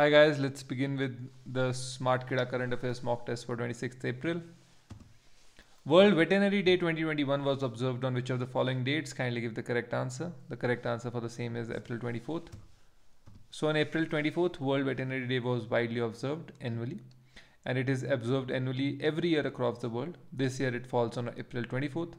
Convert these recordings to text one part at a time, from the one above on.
Hi guys, let's begin with the Smart SmartKida current affairs mock test for 26th April. World Veterinary Day 2021 was observed on which of the following dates? Kindly give the correct answer. The correct answer for the same is April 24th. So on April 24th, World Veterinary Day was widely observed annually and it is observed annually every year across the world. This year it falls on April 24th.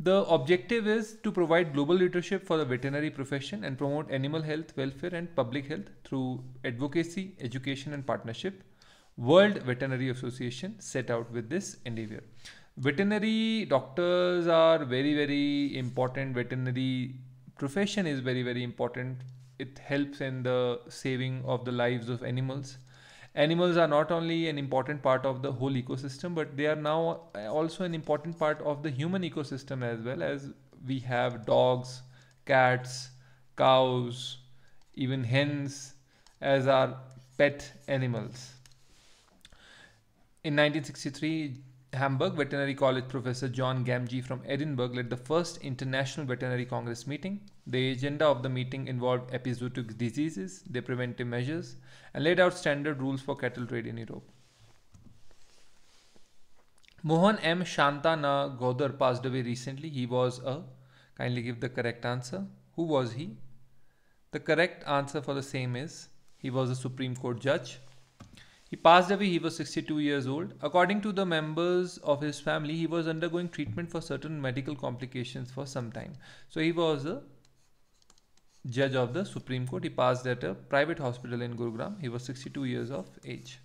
The objective is to provide global leadership for the veterinary profession and promote animal health, welfare, and public health through advocacy, education, and partnership. World Veterinary Association set out with this endeavor. Veterinary doctors are very, very important. Veterinary profession is very, very important. It helps in the saving of the lives of animals. Animals are not only an important part of the whole ecosystem, but they are now uh, also an important part of the human ecosystem as well as we have dogs, cats, cows, even hens as our pet animals. In 1963, Hamburg Veterinary College professor John Gamgee from Edinburgh led the first International Veterinary Congress meeting. The agenda of the meeting involved epizootic diseases, the preventive measures, and laid out standard rules for cattle trade in Europe. Mohan M. Shantana Godar passed away recently. He was a, kindly give the correct answer. Who was he? The correct answer for the same is he was a Supreme Court judge. He passed away, he was 62 years old. According to the members of his family, he was undergoing treatment for certain medical complications for some time. So he was a judge of the Supreme Court. He passed at a private hospital in Gurugram. He was 62 years of age.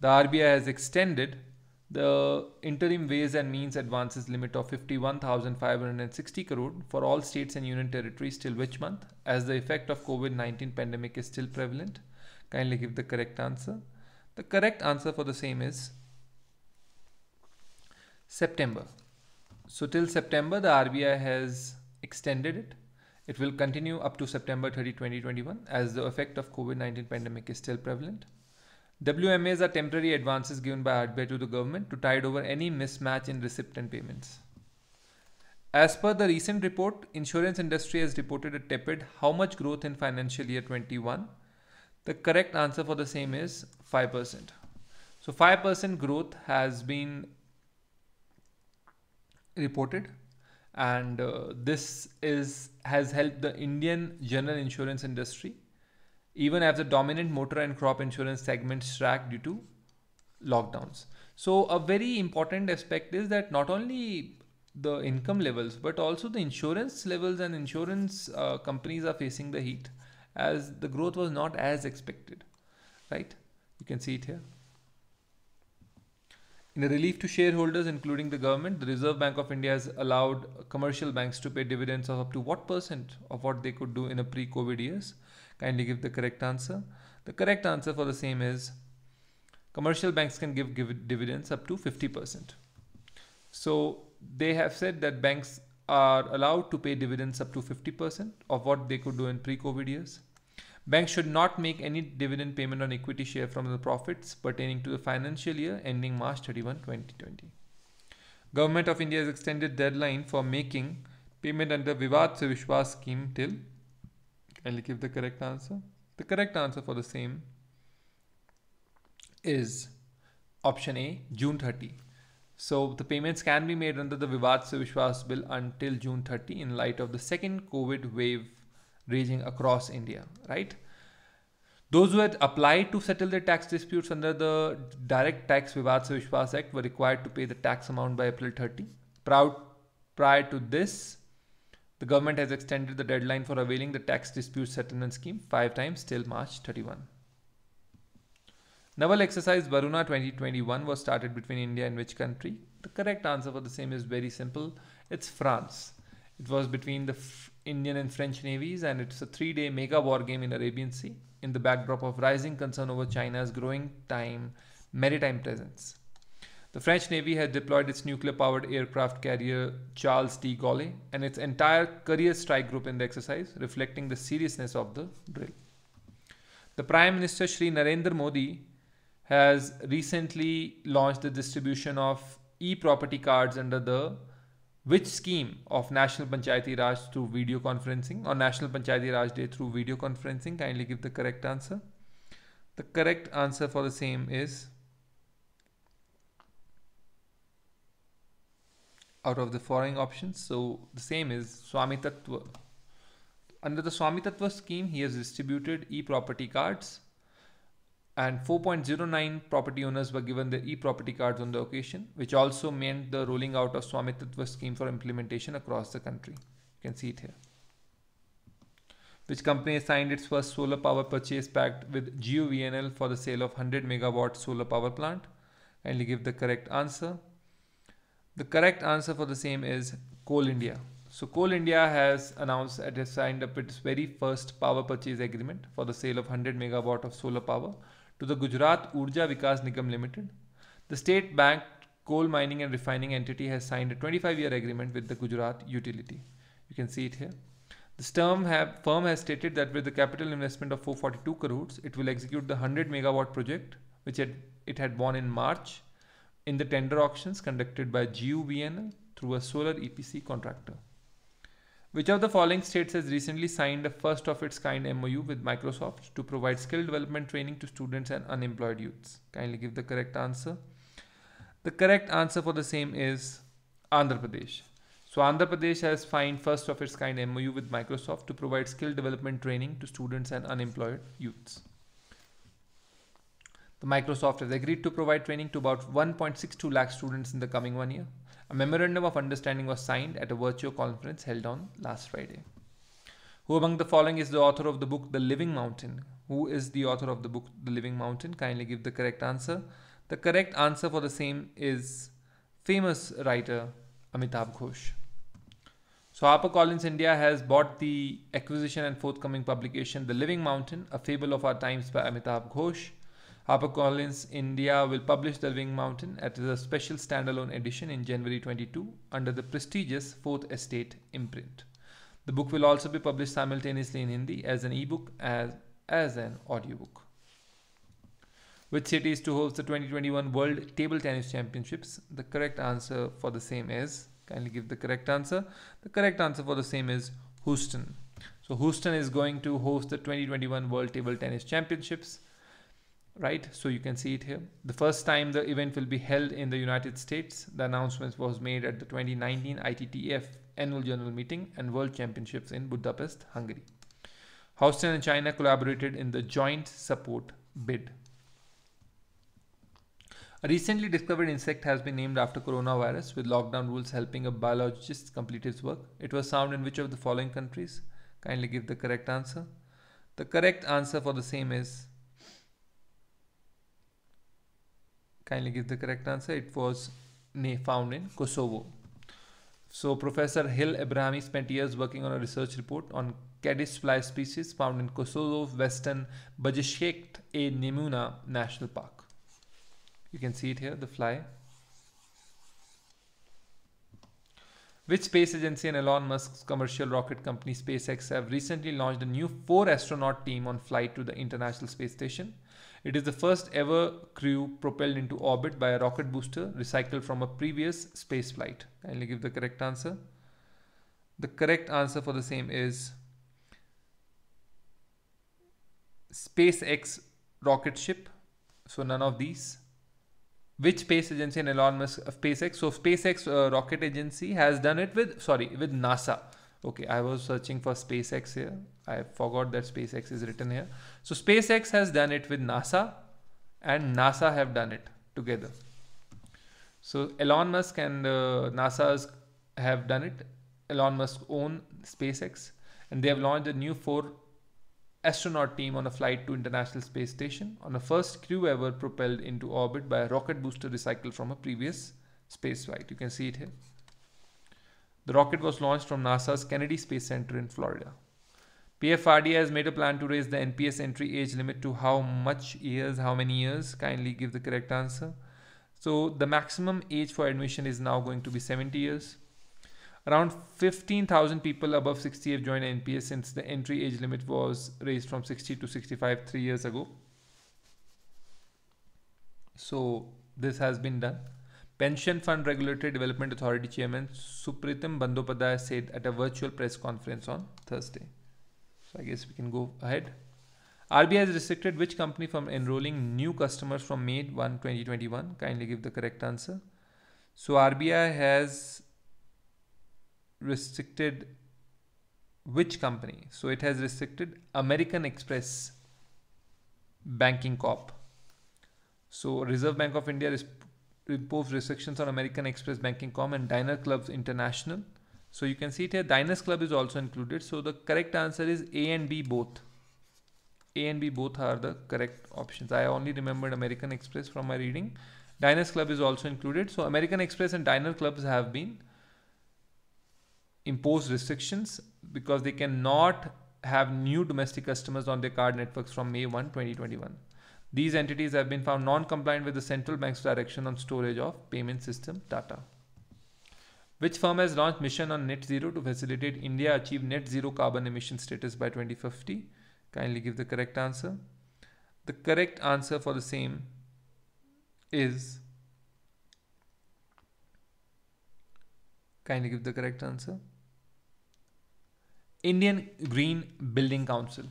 The RBI has extended the interim ways and means advances limit of 51,560 crore for all states and union territories till which month? As the effect of COVID-19 pandemic is still prevalent, kindly give the correct answer. The correct answer for the same is September. So till September, the RBI has extended it. It will continue up to September 30, 2021 as the effect of COVID-19 pandemic is still prevalent. WMAs are temporary advances given by RBI to the government to tide over any mismatch in recipient payments. As per the recent report, insurance industry has reported a tepid how much growth in financial year 21. The correct answer for the same is 5%. So 5% growth has been reported and uh, this is has helped the Indian general insurance industry even as the dominant motor and crop insurance segments shrunk due to lockdowns. So a very important aspect is that not only the income levels but also the insurance levels and insurance uh, companies are facing the heat as the growth was not as expected, right? You can see it here. In a relief to shareholders, including the government, the Reserve Bank of India has allowed commercial banks to pay dividends of up to what percent of what they could do in a pre COVID years? Kindly give the correct answer. The correct answer for the same is commercial banks can give, give dividends up to 50%. So they have said that banks are allowed to pay dividends up to 50% of what they could do in pre COVID years. Bank should not make any dividend payment on equity share from the profits pertaining to the financial year ending March 31, 2020. Government of India has extended deadline for making payment under Vivad Se Vishwas scheme till I'll give the correct answer. The correct answer for the same is option A, June 30. So the payments can be made under the Vivad Se Vishwas bill until June 30 in light of the second COVID wave raging across India, right? Those who had applied to settle their tax disputes under the Direct Tax Vivad Se Vishwas Act were required to pay the tax amount by April 30. prior to this, the government has extended the deadline for availing the tax dispute settlement scheme five times till March 31. Naval exercise Varuna 2021 was started between India and which country? The correct answer for the same is very simple. It's France. It was between the Indian and French navies, and it's a three day mega war game in Arabian Sea in the backdrop of rising concern over China's growing time maritime presence. The French Navy has deployed its nuclear powered aircraft carrier Charles de Gaulle and its entire career strike group in the exercise, reflecting the seriousness of the drill. The Prime Minister Sri Narendra Modi has recently launched the distribution of e property cards under the which scheme of National Panchayati Raj through video conferencing or National Panchayati Raj Day through video conferencing? Kindly give the correct answer. The correct answer for the same is out of the following options. So the same is Swami Tattva. Under the Swami Tattva scheme, he has distributed e-property cards and 4.09 property owners were given the e-property cards on the occasion, which also meant the rolling out of Swamitva scheme for implementation across the country. You can see it here. Which company signed its first solar power purchase pact with GeoVNL for the sale of 100 megawatt solar power plant? And give the correct answer. The correct answer for the same is Coal India. So Coal India has announced it has signed up its very first power purchase agreement for the sale of 100 megawatt of solar power to the Gujarat Urja Vikas Nigam Limited. The state bank coal mining and refining entity has signed a 25 year agreement with the Gujarat utility. You can see it here. This have, firm has stated that with the capital investment of 442 crores, it will execute the 100 megawatt project, which had, it had won in March in the tender auctions conducted by GUVNL through a solar EPC contractor. Which of the following states has recently signed a first of its kind MOU with Microsoft to provide skill development training to students and unemployed youths? Kindly give the correct answer. The correct answer for the same is Andhra Pradesh. So Andhra Pradesh has signed first of its kind MOU with Microsoft to provide skill development training to students and unemployed youths. The Microsoft has agreed to provide training to about 1.62 lakh students in the coming one year. A memorandum of understanding was signed at a virtual conference held on last Friday. Who among the following is the author of the book The Living Mountain? Who is the author of the book The Living Mountain? Kindly give the correct answer. The correct answer for the same is famous writer Amitabh Ghosh. So HarperCollins India has bought the acquisition and forthcoming publication The Living Mountain, A Fable of Our Times by Amitabh Ghosh. HarperCollins India will publish The Winged Mountain as a special standalone edition in January 22 under the prestigious Fourth Estate imprint. The book will also be published simultaneously in Hindi as an ebook as, as an audiobook. Which city is to host the 2021 World Table Tennis Championships? The correct answer for the same is kindly give the correct answer. The correct answer for the same is Houston. So Houston is going to host the 2021 World Table Tennis Championships right? So you can see it here. The first time the event will be held in the United States, the announcement was made at the 2019 ITTF Annual General Meeting and World Championships in Budapest, Hungary. Houston and China collaborated in the joint support bid. A recently discovered insect has been named after coronavirus, with lockdown rules helping a biologist complete his work. It was found in which of the following countries? Kindly give the correct answer. The correct answer for the same is Kindly give the correct answer. It was found in Kosovo. So Professor Hill Abrahami spent years working on a research report on caddis fly species found in Kosovo's western Bajeshekt A. Nemuna National Park. You can see it here, the fly. Which space agency and Elon Musk's commercial rocket company SpaceX have recently launched a new four astronaut team on flight to the International Space Station? It is the first ever crew propelled into orbit by a rocket booster recycled from a previous space flight. Kindly give the correct answer. The correct answer for the same is SpaceX rocket ship. So none of these. Which space agency and Elon Musk of uh, SpaceX? So SpaceX uh, rocket agency has done it with sorry with NASA okay i was searching for spacex here i forgot that spacex is written here so spacex has done it with nasa and nasa have done it together so elon musk and uh, nasa's have done it elon musk own spacex and they have launched a new four astronaut team on a flight to international space station on the first crew ever propelled into orbit by a rocket booster recycled from a previous space flight you can see it here the rocket was launched from NASA's Kennedy Space Center in Florida. PFRD has made a plan to raise the NPS entry age limit to how much years, how many years. Kindly give the correct answer. So the maximum age for admission is now going to be 70 years. Around 15,000 people above 60 have joined NPS since the entry age limit was raised from 60 to 65 three years ago. So this has been done. Pension Fund Regulatory Development Authority Chairman Supritam Bandopadhyay said at a virtual press conference on Thursday. So I guess we can go ahead. RBI has restricted which company from enrolling new customers from May 1, 2021. Kindly give the correct answer. So RBI has restricted which company? So it has restricted American Express Banking Corp. So Reserve Bank of India impose restrictions on American Express Banking Com and Diner Clubs International. So you can see it here, Diners Club is also included. So the correct answer is A and B both. A and B both are the correct options. I only remembered American Express from my reading. Diners Club is also included. So American Express and Diner Clubs have been imposed restrictions because they cannot have new domestic customers on their card networks from May 1, 2021. These entities have been found non-compliant with the central bank's direction on storage of payment system data. Which firm has launched mission on net zero to facilitate India achieve net zero carbon emission status by 2050? Kindly give the correct answer. The correct answer for the same is kindly give the correct answer. Indian Green Building Council.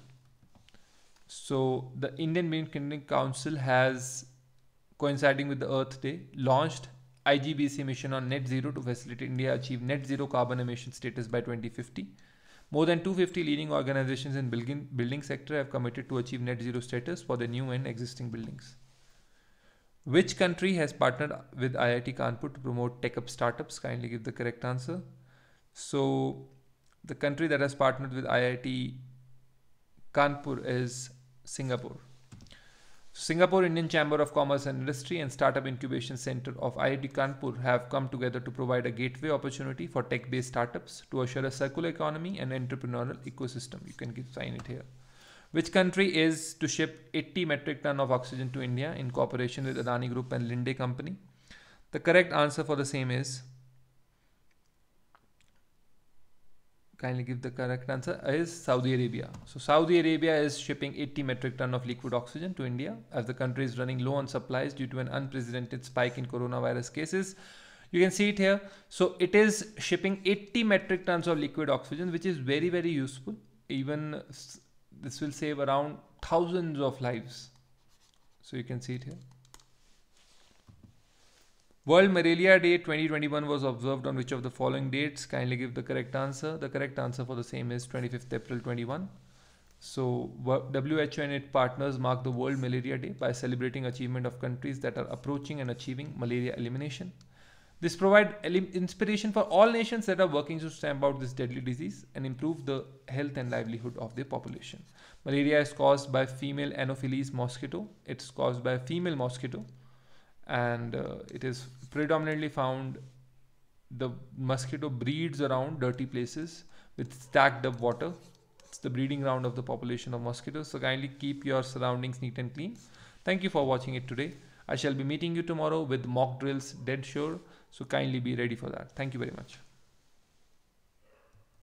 So the Indian Building Council has, coinciding with the Earth Day, launched IGBC mission on net zero to facilitate India achieve net zero carbon emission status by 2050. More than 250 leading organizations in building, building sector have committed to achieve net zero status for the new and existing buildings. Which country has partnered with IIT Kanpur to promote tech up startups? Kindly give the correct answer. So the country that has partnered with IIT Kanpur is Singapore. Singapore Indian Chamber of Commerce and Industry and Startup Incubation Center of IIT Kanpur have come together to provide a gateway opportunity for tech-based startups to usher a circular economy and entrepreneurial ecosystem. You can sign it here. Which country is to ship 80 metric ton of oxygen to India in cooperation with Adani Group and Linde Company? The correct answer for the same is kindly give the correct answer is Saudi Arabia. So Saudi Arabia is shipping 80 metric ton of liquid oxygen to India as the country is running low on supplies due to an unprecedented spike in coronavirus cases. You can see it here. So it is shipping 80 metric tons of liquid oxygen, which is very, very useful. Even this will save around thousands of lives. So you can see it here. World Malaria Day 2021 was observed on which of the following dates? Kindly give the correct answer. The correct answer for the same is 25th April 21. So WHO and its partners mark the World Malaria Day by celebrating achievement of countries that are approaching and achieving malaria elimination. This provides inspiration for all nations that are working to stamp out this deadly disease and improve the health and livelihood of their population. Malaria is caused by female Anopheles mosquito. It's caused by a female mosquito and uh, it is predominantly found the mosquito breeds around dirty places with stacked up water it's the breeding ground of the population of mosquitoes so kindly keep your surroundings neat and clean thank you for watching it today i shall be meeting you tomorrow with mock drills dead sure so kindly be ready for that thank you very much